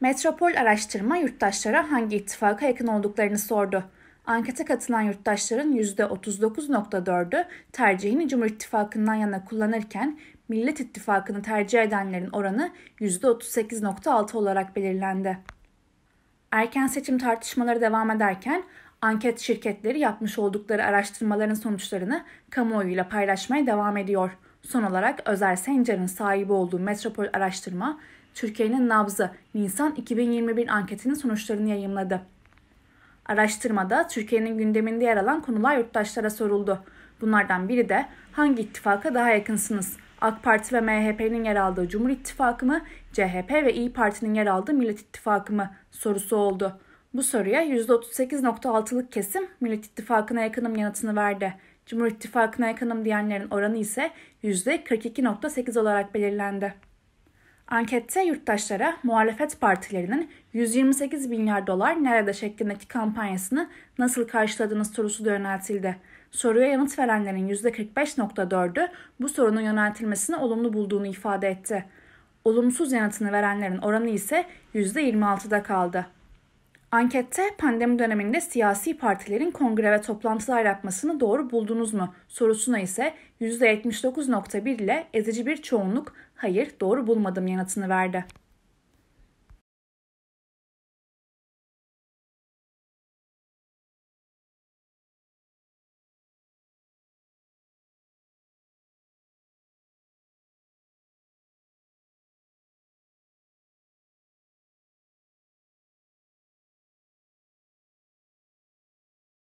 Metropol araştırma yurttaşlara hangi ittifaka yakın olduklarını sordu. Ankete katılan yurttaşların %39.4'ü tercihini Cumhur İttifakı'ndan yana kullanırken Millet İttifakı'nı tercih edenlerin oranı %38.6 olarak belirlendi. Erken seçim tartışmaları devam ederken anket şirketleri yapmış oldukları araştırmaların sonuçlarını kamuoyuyla paylaşmaya devam ediyor. Son olarak Özer Sencer'in sahibi olduğu Metropol Araştırma, Türkiye'nin nabzı Nisan 2021 anketinin sonuçlarını yayımladı. Araştırmada Türkiye'nin gündeminde yer alan konular yurttaşlara soruldu. Bunlardan biri de hangi ittifaka daha yakınsınız? AK Parti ve MHP'nin yer aldığı Cumhur İttifakı mı, CHP ve İyi Parti'nin yer aldığı Millet İttifakı mı sorusu oldu. Bu soruya %38.6'lık kesim Millet İttifakı'na yakınım yanıtını verdi. Cumhur İttifakı'na yakınım diyenlerin oranı ise %42.8 olarak belirlendi. Ankette yurttaşlara muhalefet partilerinin 128 milyar dolar nerede şeklindeki kampanyasını nasıl karşıladığınız sorusu da yöneltildi. Soruya yanıt verenlerin %45.4'ü bu sorunun yöneltilmesini olumlu bulduğunu ifade etti. Olumsuz yanıtını verenlerin oranı ise %26'da kaldı. Ankette pandemi döneminde siyasi partilerin kongre ve toplantılar yapmasını doğru buldunuz mu sorusuna ise %79.1 ile ezici bir çoğunluk hayır doğru bulmadım yanıtını verdi.